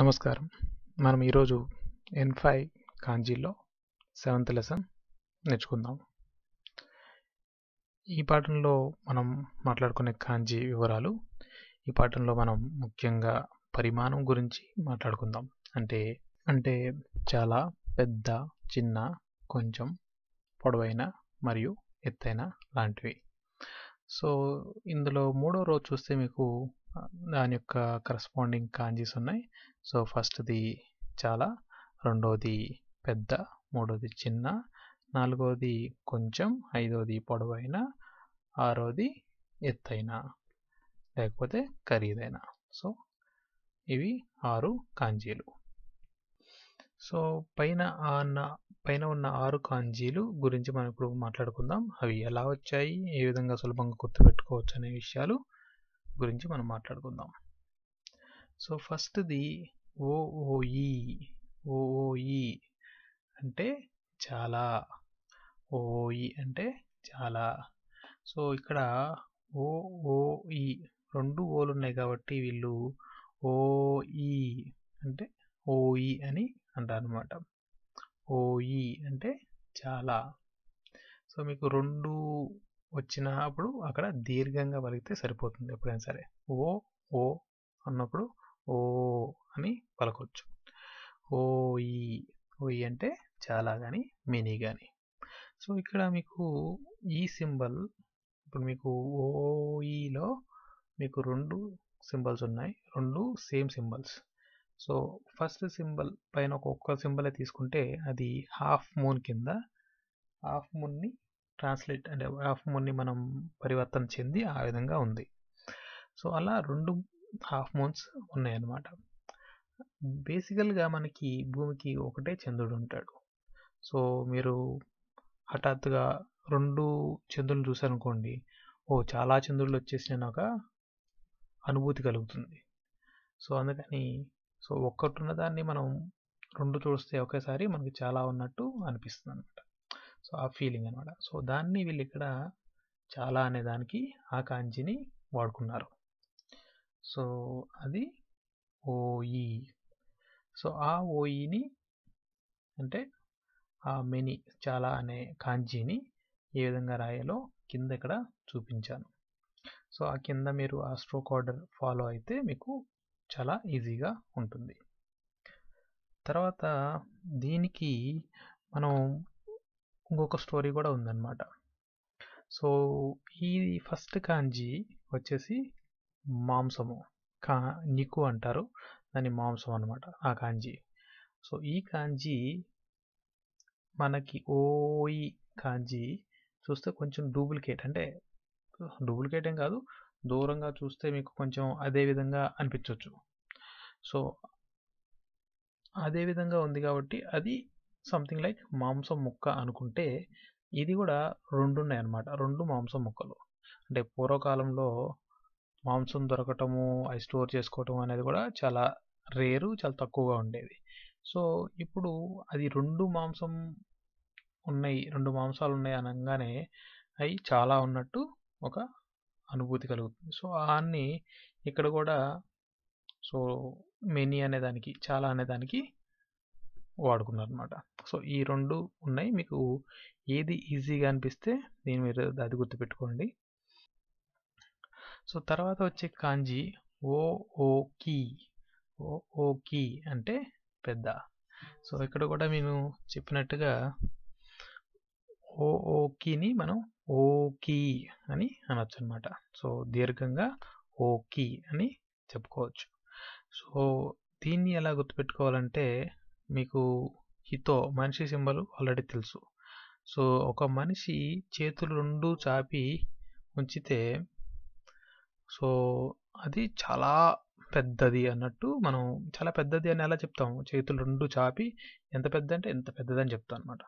నమస్కారం మనం ఈరోజు ఎన్ ఫైవ్ కాంజీలో సెవెంత్ లెసన్ నేర్చుకుందాం ఈ పాఠంలో మనం మాట్లాడుకునే కాంజీ వివరాలు ఈ పాఠంలో మనం ముఖ్యంగా పరిమాణం గురించి మాట్లాడుకుందాం అంటే అంటే చాలా పెద్ద చిన్న కొంచెం పొడవైన మరియు ఎత్తైన లాంటివి సో ఇందులో మూడో రోజు చూస్తే మీకు దాని యొక్క కరస్పాండింగ్ కాంజీస్ ఉన్నాయి సో ఫస్ట్ది చాలా రెండోది పెద్ద మూడోది చిన్న నాలుగోది కొంచెం ఐదోది పొడవైన ఆరోది ఎత్తైన లేకపోతే ఖరీదైన సో ఇవి ఆరు కాంజీలు సో పైన అన్న పైన ఉన్న ఆరు కాంజీలు గురించి మనం ఇప్పుడు మాట్లాడుకుందాం అవి ఎలా వచ్చాయి ఏ విధంగా సులభంగా గుర్తుపెట్టుకోవచ్చు అనే విషయాలు గురించి మనం మాట్లాడుకుందాం సో ఫస్ట్ది ఓఓఈ ఓఓఈ అంటే చాలా ఓఓఈ అంటే చాలా సో ఇక్కడ ఓఓఈ రెండు ఓలు ఉన్నాయి కాబట్టి వీళ్ళు ఓఈ అంటే ఓఈ అని అంటారనమాట ఓఈ అంటే చాలా సో మీకు రెండు వచ్చినప్పుడు అక్కడ దీర్ఘంగా పలికితే సరిపోతుంది ఎప్పుడైనా సరే ఓ ఓ అన్నప్పుడు ఓ అని పలకొచ్చు ఈ ఓ అంటే చాలా కానీ మినీ కానీ సో ఇక్కడ మీకు ఈ సింబల్ ఇప్పుడు మీకు ఓఈలో మీకు రెండు సింబల్స్ ఉన్నాయి రెండు same symbols so first symbol పైన ఒక్కొక్క సింబలే తీసుకుంటే అది హాఫ్ మూన్ కింద హాఫ్ మూన్ని ట్రాన్స్లేట్ అంటే హాఫ్ మూన్ని మనం పరివర్తన చెంది ఆ విధంగా ఉంది సో అలా రెండు హాఫ్ మూన్స్ ఉన్నాయన్నమాట బేసికల్గా మనకి భూమికి ఒకటే చంద్రుడు ఉంటాడు సో మీరు హఠాత్తుగా రెండు చంద్రులను చూసారనుకోండి ఓ చాలా చంద్రులు వచ్చేసిన ఒక అనుభూతి కలుగుతుంది సో అందుకని సో ఒక్కటి ఉన్నదాన్ని మనం రెండు చూస్తే ఒకేసారి మనకి చాలా ఉన్నట్టు అనిపిస్తుంది అనమాట సో ఆ ఫీలింగ్ అనమాట సో దాన్ని వీళ్ళు ఇక్కడ చాలా అనే దానికి ఆ కాంచిని వాడుకున్నారు సో అది ఓఈ సో ఆ ఓఈని అంటే ఆ మెని చాలా అనే కాంజీని ఏ విధంగా రాయాలో కింద ఇక్కడ చూపించాను సో ఆ కింద మీరు ఆ స్ట్రోక్ ఆర్డర్ ఫాలో అయితే మీకు చాలా ఈజీగా ఉంటుంది తర్వాత దీనికి మనం ఇంకొక స్టోరీ కూడా ఉందన్నమాట సో ఈ ఫస్ట్ కాంజీ వచ్చేసి మాంసము కా నికు అంటారు దాని మాంసం అనమాట ఆ కాంజీ సో ఈ కాంజీ మనకి ఓయి కాంజీ చూస్తే కొంచెం డూప్లికేట్ అంటే డూప్లికేట్ ఏం కాదు దూరంగా చూస్తే మీకు కొంచెం అదే విధంగా అనిపించవచ్చు సో అదే విధంగా ఉంది కాబట్టి అది సంథింగ్ లైక్ మాంసం ముక్క అనుకుంటే ఇది కూడా రెండు ఉన్నాయన్నమాట రెండు మాంసం ముక్కలు అంటే పూర్వకాలంలో మాంసం దొరకటము అవి స్టోర్ చేసుకోవటం అనేది కూడా చాలా రేరు చాలా తక్కువగా ఉండేది సో ఇప్పుడు అది రెండు మాంసం ఉన్నాయి రెండు మాంసాలు ఉన్నాయి అనగానే అవి చాలా ఉన్నట్టు ఒక అనుభూతి కలుగుతుంది సో అన్ని ఇక్కడ కూడా సో మెనీ అనే దానికి చాలా అనే దానికి వాడుకున్నారు అనమాట సో ఈ రెండు ఉన్నాయి మీకు ఏది ఈజీగా అనిపిస్తే నేను మీరు అది గుర్తుపెట్టుకోండి సో తర్వాత వచ్చే కాంజీ ఓ ఓ కీ అంటే పెద్ద సో ఇక్కడ కూడా నేను చెప్పినట్టుగా ఓ కీని మనం కీ అని అనొచ్చు అనమాట సో దీర్ఘంగా కీ అని చెప్పుకోవచ్చు సో దీన్ని ఎలా గుర్తుపెట్టుకోవాలంటే మీకు హితో మనిషి సింబల్ ఆల్రెడీ తెలుసు సో ఒక మనిషి చేతులు రెండు చాపి ఉంచితే సో అది చాలా పెద్దది అన్నట్టు మనం చాలా పెద్దది అని ఎలా చెప్తాము చేతులు రెండు చాపి ఎంత పెద్ద అంటే ఎంత పెద్దదని చెప్తాం అనమాట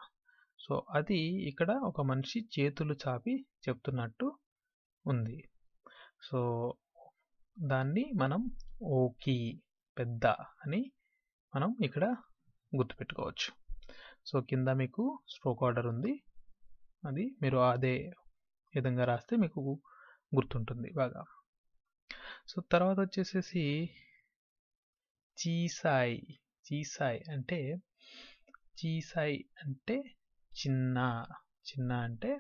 సో అది ఇక్కడ ఒక మనిషి చేతులు చాపి చెప్తున్నట్టు ఉంది సో దాన్ని మనం ఓకి పెద్ద అని మనం ఇక్కడ గుర్తుపెట్టుకోవచ్చు సో కింద మీకు స్ట్రోక్ ఆర్డర్ ఉంది అది మీరు అదే విధంగా రాస్తే మీకు గుర్తుంటుంది బాగా సో తర్వాత వచ్చేసేసి చీసాయి చీసాయి అంటే చీసాయి అంటే చిన్న చిన్న అంటే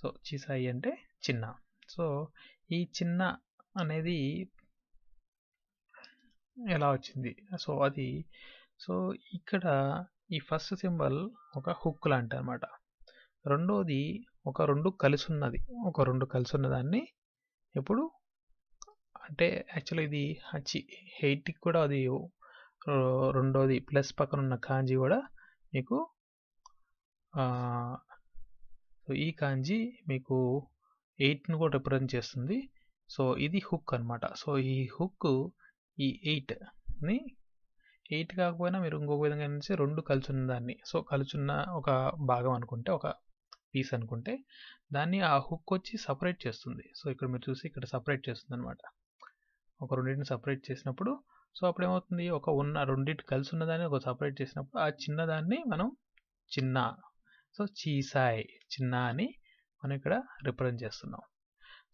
సో చీసాయి అంటే చిన్న సో ఈ చిన్న అనేది ఎలా వచ్చింది సో అది సో ఇక్కడ ఈ ఫస్ట్ సింబల్ ఒక హుక్ లాంటి అనమాట రెండోది ఒక రెండు కలిసి ఉన్నది ఒక రెండు కలిసి ఉన్నదాన్ని ఎప్పుడు అంటే యాక్చువల్లీ ఇది హచ్చి హెయిట్కి కూడా అది రెండోది ప్లస్ పక్కన ఉన్న కాంజీ కూడా మీకు ఈ కాంజీ మీకు ఎయిట్ను కూడా రిప్రజెంట్ చేస్తుంది సో ఇది హుక్ అనమాట సో ఈ హుక్ ఈ ఎయిట్ని ఎయిట్ కాకపోయినా మీరు ఇంకొక విధంగా నుంచి రెండు కలుచున్న దాన్ని సో కలుచున్న ఒక భాగం అనుకుంటే ఒక పీస్ అనుకుంటే దాన్ని ఆ హుక్ వచ్చి సపరేట్ చేస్తుంది సో ఇక్కడ మీరు చూసి ఇక్కడ సపరేట్ చేస్తుంది అనమాట ఒక రెండింటిని సపరేట్ చేసినప్పుడు సో అప్పుడు ఏమవుతుంది ఒక ఉన్న రెండింటి కలిసి ఒక సపరేట్ చేసినప్పుడు ఆ చిన్నదాన్ని మనం చిన్న సో చీసాయ్ చిన్న అని మనం ఇక్కడ రిప్రజెంట్ చేస్తున్నాం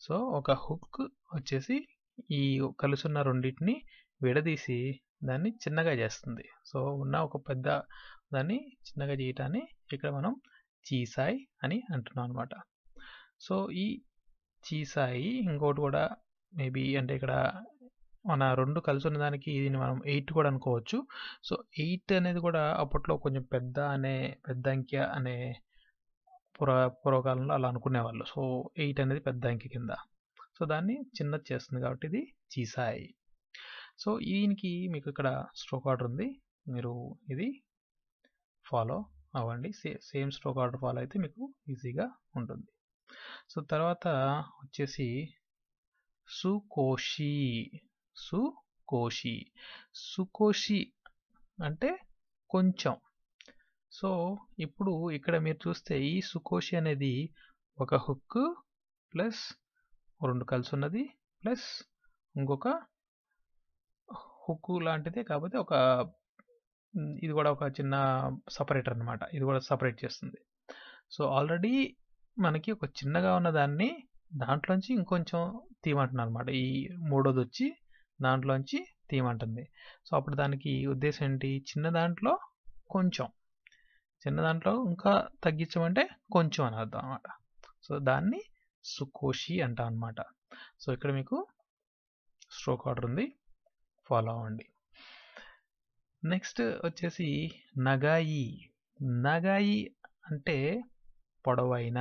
సో ఒక హుక్ వచ్చేసి ఈ కలుసున్న రెండింటిని విడదీసి దాన్ని చిన్నగా చేస్తుంది సో ఉన్న ఒక పెద్ద దాన్ని చిన్నగా చేయటాన్ని ఇక్కడ మనం చీసాయి అని అంటున్నాం అనమాట సో ఈ చీసాయి ఇంకోటి కూడా మేబీ అంటే ఇక్కడ మన రెండు కలిసి ఉన్న దానికి దీన్ని మనం ఎయిట్ కూడా అనుకోవచ్చు సో ఎయిట్ అనేది కూడా అప్పట్లో కొంచెం పెద్ద అనే పెద్ద అంక్య అనే పురా పూర్వకాలంలో అలా అనుకునేవాళ్ళు సో ఎయిట్ అనేది పెద్ద అంక్య కింద సో దాన్ని చిన్నది చేస్తుంది కాబట్టి ఇది చీసాయి సో దీనికి మీకు ఇక్కడ స్ట్రోక్ ఆర్డర్ ఉంది మీరు ఇది ఫాలో అవ్వండి సేమ్ స్ట్రోక్ ఆర్డర్ ఫాలో అయితే మీకు ఈజీగా ఉంటుంది సో తర్వాత వచ్చేసి సుకోషి సుకోషి సుకోషి అంటే కొంచెం సో ఇప్పుడు ఇక్కడ మీరు చూస్తే ఈ సుకోషి అనేది ఒక హుక్ ప్లస్ రెండు కలిసి ఉన్నది ప్లస్ ఇంకొక కుక్కు లాంటిదే కాకపోతే ఒక ఇది కూడా ఒక చిన్న సపరేటర్ అనమాట ఇది కూడా సపరేట్ చేస్తుంది సో ఆల్రెడీ మనకి ఒక చిన్నగా ఉన్న దాన్ని దాంట్లోంచి ఇంకొంచెం తీయమంటున్నాను అనమాట ఈ మూడోది వచ్చి దాంట్లోంచి తీయమంటుంది సో అప్పుడు దానికి ఉద్దేశం ఏంటి చిన్న దాంట్లో కొంచెం చిన్న దాంట్లో ఇంకా తగ్గించమంటే కొంచెం అని అర్థం అనమాట సో దాన్ని సుకోషి అంటాం అనమాట సో ఇక్కడ మీకు స్ట్రోక్ ఆర్డర్ ఉంది ఫాలో అవ్వండి నెక్స్ట్ వచ్చేసి నగాయి నగాయి అంటే పొడవైన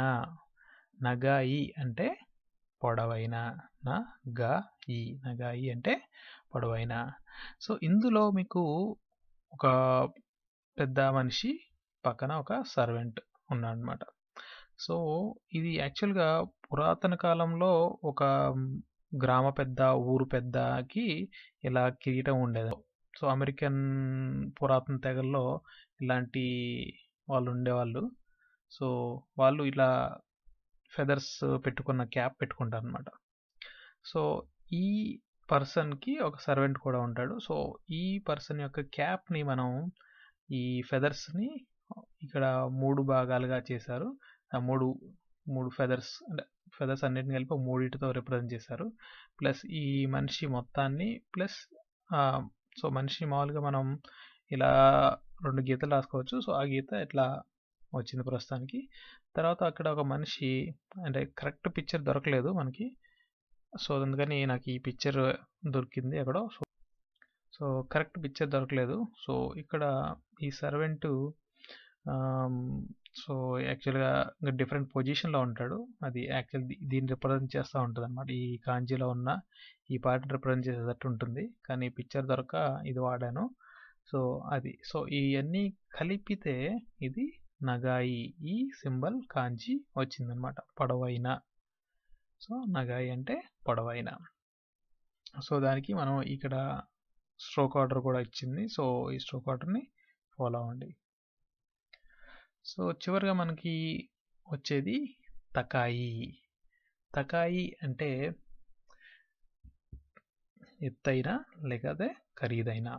నగాయి అంటే పొడవైన ఈ నగాయి అంటే పొడవైన సో ఇందులో మీకు ఒక పెద్ద మనిషి పక్కన ఒక సర్వెంట్ ఉన్నాడనమాట సో ఇది యాక్చువల్గా పురాతన కాలంలో ఒక గ్రామ పెద్ద ఊరు పెద్దకి ఇలా కిరీటం ఉండేది సో అమెరికన్ పురాతన తెగల్లో ఇలాంటి వాళ్ళు ఉండేవాళ్ళు సో వాళ్ళు ఇలా ఫెదర్స్ పెట్టుకున్న క్యాప్ పెట్టుకుంటారు అనమాట సో ఈ పర్సన్కి ఒక సర్వెంట్ కూడా ఉంటాడు సో ఈ పర్సన్ యొక్క క్యాప్ని మనం ఈ ఫెదర్స్ని ఇక్కడ మూడు భాగాలుగా చేశారు ఆ మూడు మూడు ఫెదర్స్ అంటే ఫెదర్స్ అన్నిటిని కలిపి మూడింటితో రిప్రజెంట్ చేశారు ప్లస్ ఈ మనిషి మొత్తాన్ని ప్లస్ సో మనిషి మామూలుగా మనం ఇలా రెండు గీతలు రాసుకోవచ్చు సో ఆ గీత ఇట్లా వచ్చింది ప్రస్తుతానికి తర్వాత అక్కడ ఒక మనిషి అంటే కరెక్ట్ పిక్చర్ దొరకలేదు మనకి సో అందుకని నాకు ఈ పిక్చర్ దొరికింది ఎక్కడో సో సో కరెక్ట్ పిక్చర్ దొరకలేదు సో ఇక్కడ ఈ సర్వెంటు సో యాక్చువల్గా ఇంకా డిఫరెంట్ పొజిషన్లో ఉంటాడు అది యాక్చువల్ దీన్ని రిప్రజెంట్ చేస్తూ ఉంటుంది అనమాట ఈ కాంజీలో ఉన్న ఈ పార్ట్ రిప్రజెంట్ చేసేటట్టు ఉంటుంది కానీ పిక్చర్ దొరక ఇది వాడాను సో అది సో ఇవన్నీ కలిపితే ఇది నగాయి ఈ సింబల్ కాంజీ వచ్చిందనమాట పొడవైన సో నగాయి అంటే పొడవైన సో దానికి మనం ఇక్కడ స్ట్రోక్ ఆర్డర్ కూడా ఇచ్చింది సో ఈ స్ట్రోక్ ఆర్డర్ని ఫాలో అవ్వండి సో చివరిగా మనకి వచ్చేది తకాయి తకాయి అంటే ఎత్తైన లేకపోతే ఖరీదైన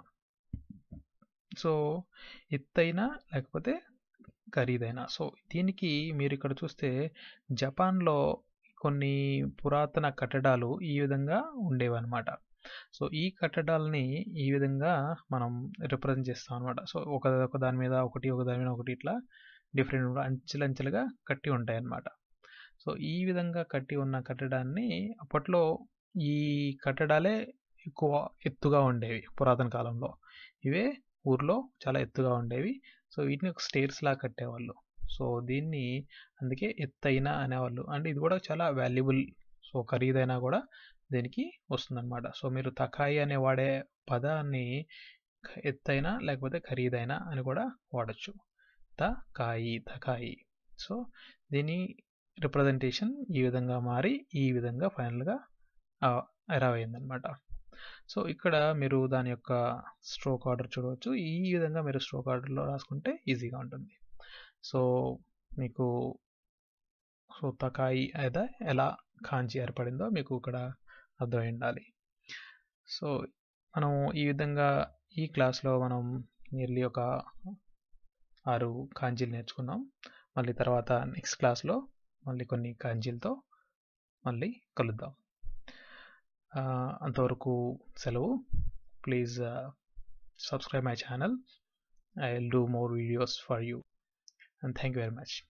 సో ఎత్తైన లేకపోతే ఖరీదైన సో దీనికి మీరు ఇక్కడ చూస్తే జపాన్లో కొన్ని పురాతన కట్టడాలు ఈ విధంగా ఉండేవన్నమాట సో ఈ కట్టడాలని ఈ విధంగా మనం రిప్రజెంట్ చేస్తాం అనమాట సో ఒక ఒక దాని మీద ఒకటి ఒక దాని మీద ఒకటి ఇట్లా డిఫరెంట్ అంచెలంచెలుగా కట్టి ఉంటాయి అన్నమాట సో ఈ విధంగా కట్టి ఉన్న కట్టడాన్ని అప్పట్లో ఈ కట్టడాలే ఎక్కువ ఎత్తుగా ఉండేవి పురాతన కాలంలో ఇవే ఊర్లో చాలా ఎత్తుగా ఉండేవి సో వీటిని ఒక స్టేర్స్లా కట్టేవాళ్ళు సో దీన్ని అందుకే ఎత్తైన అనేవాళ్ళు అండ్ ఇది కూడా చాలా వాల్యుబుల్ సో ఖరీదైనా కూడా దీనికి వస్తుందన్నమాట సో మీరు తకాయి అనే వాడే పదాన్ని ఎత్తైన లేకపోతే ఖరీదైన అని కూడా వాడచ్చు కాయి తకాయి సో దీని రిప్రజెంటేషన్ ఈ విధంగా మారి ఈ విధంగా ఫైనల్గా అరైవ్ అయిందనమాట సో ఇక్కడ మీరు దాని యొక్క స్ట్రోక్ ఆర్డర్ చూడవచ్చు ఈ విధంగా మీరు స్ట్రోక్ ఆర్డర్లో రాసుకుంటే ఈజీగా ఉంటుంది సో మీకు సో తకాయి అయితే ఎలా కాంచి ఏర్పడిందో మీకు ఇక్కడ అర్థమై ఉండాలి సో మనం ఈ విధంగా ఈ క్లాస్లో మనం నియర్లీ ఒక ఆరు కాంజీలు నేర్చుకున్నాం మళ్ళీ తర్వాత నెక్స్ట్ క్లాస్లో మళ్ళీ కొన్ని కాంజీలతో మళ్ళీ కలుద్దాం అంతవరకు సెలవు please subscribe my channel I will do more videos for you and thank you very much